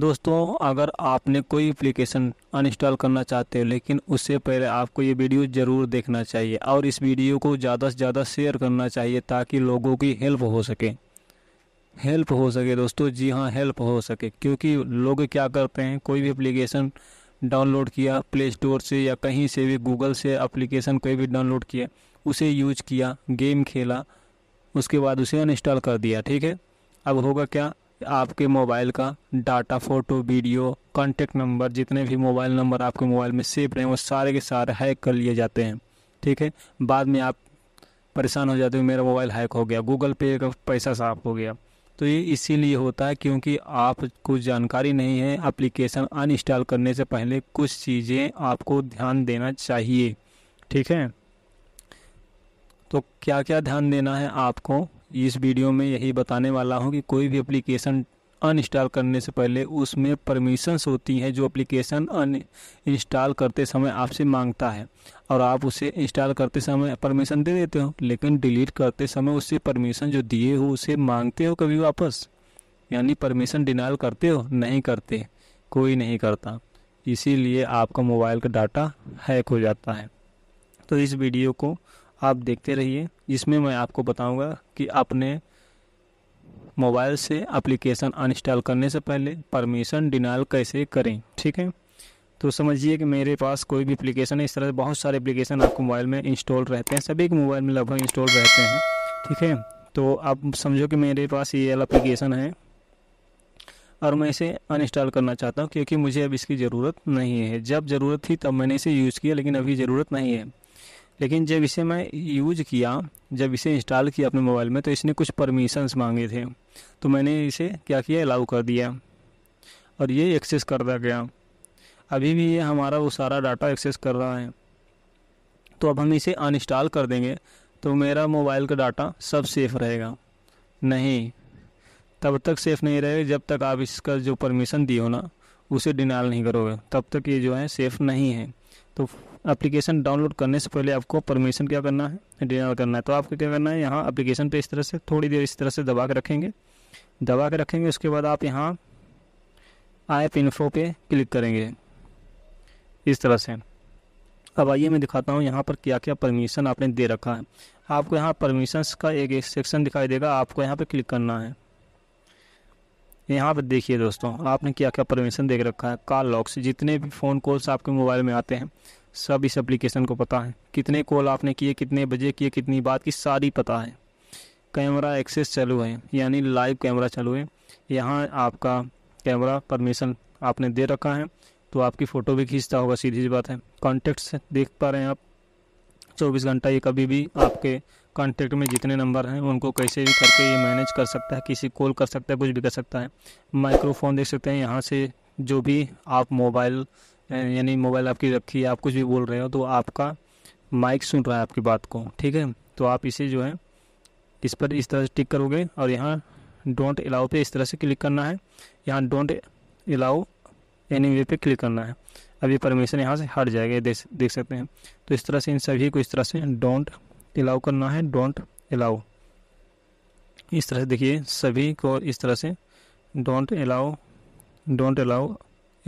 दोस्तों अगर आपने कोई एप्लीकेशन अनइंस्टॉल करना चाहते हो लेकिन उससे पहले आपको ये वीडियो ज़रूर देखना चाहिए और इस वीडियो को ज़्यादा से ज़्यादा शेयर करना चाहिए ताकि लोगों की हेल्प हो सके हेल्प हो सके दोस्तों जी हाँ हेल्प हो सके क्योंकि लोग क्या करते हैं कोई भी एप्लीकेशन डाउनलोड किया प्ले स्टोर से या कहीं से भी गूगल से एप्लीकेशन कोई भी डाउनलोड किया उसे यूज किया गेम खेला उसके बाद उसे अनइंस्टॉल कर दिया ठीक है अब होगा क्या आपके मोबाइल का data photo video contact number जितने भी मोबाइल नंबर आपके मोबाइल में सेव रहे हैं वो सारे के सारे हैक कर लिए जाते हैं ठीक है बाद में आप परेशान हो जाते हो मेरा मोबाइल हैक हो गया गूगल पे का पैसा साफ हो गया तो ये इसीलिए होता है क्योंकि आपको जानकारी नहीं है एप्लीकेशन अनइंस्टॉल करने से पहले कुछ चीज़ें आपको ध्यान देना चाहिए ठीक है तो क्या क्या ध्यान देना है आपको इस वीडियो में यही बताने वाला हूँ कि कोई भी एप्लीकेशन अनइंस्टॉल करने से पहले उसमें परमिशंस होती हैं जो एप्लीकेशन अन इंस्टॉल करते समय आपसे मांगता है और आप उसे इंस्टॉल करते समय परमिशन दे देते हो लेकिन डिलीट करते समय उससे परमिशन जो दिए हो उसे मांगते हो कभी वापस यानी परमिशन डिनाइल करते हो नहीं करते कोई नहीं करता इसीलिए आपका मोबाइल का डाटा हैक हो जाता है तो इस वीडियो को आप देखते रहिए जिसमें मैं आपको बताऊंगा कि अपने मोबाइल से एप्लीकेशन अनइंस्टॉल करने से पहले परमिशन डिनाइल कैसे करें ठीक है तो समझिए कि मेरे पास कोई भी एप्लीकेशन है इस तरह से बहुत सारे एप्लीकेशन आपको मोबाइल में इंस्टॉल रहते हैं सभी के मोबाइल में लगभग इंस्टॉल रहते हैं ठीक है तो आप समझो कि मेरे पास ये एप्लीकेशन है और मैं इसे अनइंस्टॉल करना चाहता हूँ क्योंकि मुझे अब इसकी ज़रूरत नहीं है जब ज़रूरत थी तब मैंने इसे यूज़ किया लेकिन अभी ज़रूरत नहीं है लेकिन जब इसे मैं यूज किया जब इसे इंस्टॉल किया अपने मोबाइल में तो इसने कुछ परमिशंस मांगे थे तो मैंने इसे क्या किया अलाउ कर दिया और ये एक्सेस कर दिया गया अभी भी ये हमारा वो सारा डाटा एक्सेस कर रहा है तो अब हम इसे अनइंस्टॉल कर देंगे तो मेरा मोबाइल का डाटा सब सेफ़ रहेगा नहीं तब तक सेफ़ नहीं रहेगा जब तक आप इसका जो परमिशन दिए हो ना उसे डिनाल नहीं करोगे तब तक ये जो है सेफ़ नहीं है तो एप्लीकेशन डाउनलोड करने से पहले आपको परमिशन क्या करना है डिनाल करना है तो आपको क्या करना है यहाँ एप्लीकेशन पे इस तरह से थोड़ी देर इस तरह से दबा के रखेंगे दबा के रखेंगे उसके बाद आप यहाँ ऐप इन्फो पे क्लिक करेंगे इस तरह से अब आइए मैं दिखाता हूँ यहाँ पर क्या क्या परमिशन आपने दे रखा है आपको यहाँ परमिशंस का एक, एक सेक्शन दिखाई देगा आपको यहाँ पर क्लिक करना है यहाँ पर देखिए दोस्तों आपने क्या क्या परमिशन देख रखा है कॉल लॉक्स जितने भी फ़ोन कॉल्स आपके मोबाइल में आते हैं सब इस एप्लीकेशन को पता है कितने कॉल आपने किए कितने बजे किए कितनी बात की सारी पता है कैमरा एक्सेस चालू है यानी लाइव कैमरा चालू है यहाँ आपका कैमरा परमिशन आपने दे रखा है तो आपकी फ़ोटो भी खींचता होगा सीधी सी बात है कॉन्टैक्ट्स देख पा रहे हैं आप चौबीस घंटा ये कभी भी आपके कॉन्टैक्ट में जितने नंबर हैं उनको कैसे भी करके ये मैनेज कर सकता है किसी कॉल कर सकता है कुछ भी कर सकता है माइक्रोफोन देख सकते हैं यहाँ से जो भी आप मोबाइल यानी मोबाइल आपकी रखी है आप कुछ भी बोल रहे हो तो आपका माइक सुन रहा है आपकी बात को ठीक है तो आप इसे जो है इस पर इस तरह से टिक करोगे और यहाँ डोंट अलाउ पे इस तरह से क्लिक करना है यहाँ डोंट अलाउ एनी वे पे क्लिक करना है अब ये परमिशन यहाँ से हट जाएगा देख देख सकते हैं तो इस तरह से इन सभी को इस तरह से डोंट अलाउ करना है डोंट अलाउ इस तरह से देखिए सभी को इस तरह से don't allow don't allow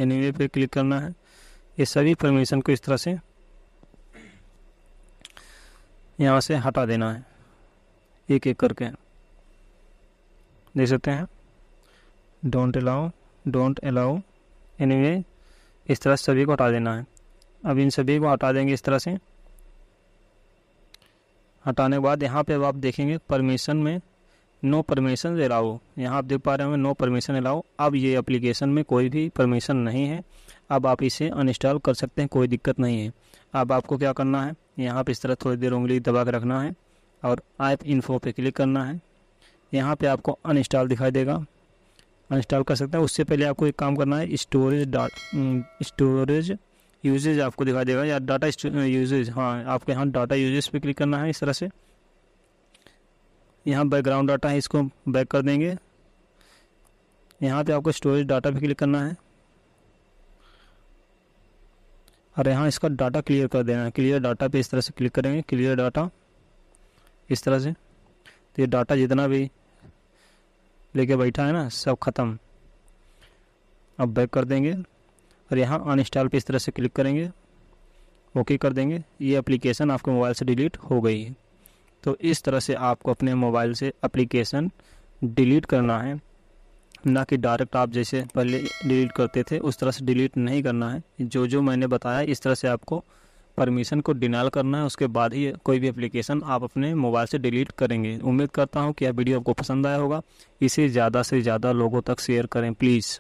anyway पे क्लिक करना है ये सभी परमिशन को इस तरह से यहाँ से हटा देना है एक एक करके देख सकते हैं don't allow don't allow anyway इस तरह सभी को हटा देना है अब इन सभी को हटा देंगे इस तरह से हटाने के बाद यहाँ पे अब आप देखेंगे परमिशन में नो परमिशन अलाउ यहाँ आप देख पा रहे होंगे नो परमिशन अलाउ अब ये एप्लीकेशन में कोई भी परमिशन नहीं है अब आप इसे अनइंस्टॉल कर सकते हैं कोई दिक्कत नहीं है अब आपको क्या करना है यहाँ पर इस तरह थोड़ी देर उंगली दबा के रखना है और ऐप इन्फो पे क्लिक करना है यहाँ पे आपको अनइंस्टॉल दिखाई देगा अनइंस्टॉल कर सकते हैं उससे पहले आपको एक काम करना है स्टोरेज डाट स्टोरेज यूजेज आपको दिखाई देगा या डाटा यूजेज हाँ आपको यहाँ डाटा यूजेज पे क्लिक करना है इस तरह से यहाँ बैकग्राउंड डाटा है इसको बैक कर देंगे यहाँ पे आपको स्टोरेज डाटा भी क्लिक करना है और यहाँ इसका डाटा क्लियर कर देना है क्लियर डाटा पे इस तरह से क्लिक करेंगे क्लियर डाटा इस तरह से तो ये डाटा जितना भी लेके बैठा है ना सब ख़त्म अब बैक कर देंगे और यहाँ अनइंस्टॉल पे इस तरह से क्लिक करेंगे ओके कर देंगे ये एप्लीकेशन आपके मोबाइल से डिलीट हो गई है तो इस तरह से आपको अपने मोबाइल से अप्लीकेशन डिलीट करना है ना कि डायरेक्ट आप जैसे पहले डिलीट करते थे उस तरह से डिलीट नहीं करना है जो जो मैंने बताया इस तरह से आपको परमिशन को डिनाल करना है उसके बाद ही कोई भी एप्लीकेशन आप अपने मोबाइल से डिलीट करेंगे उम्मीद करता हूँ कि यह वीडियो आपको पसंद आया होगा इसे ज़्यादा से ज़्यादा लोगों तक शेयर करें प्लीज़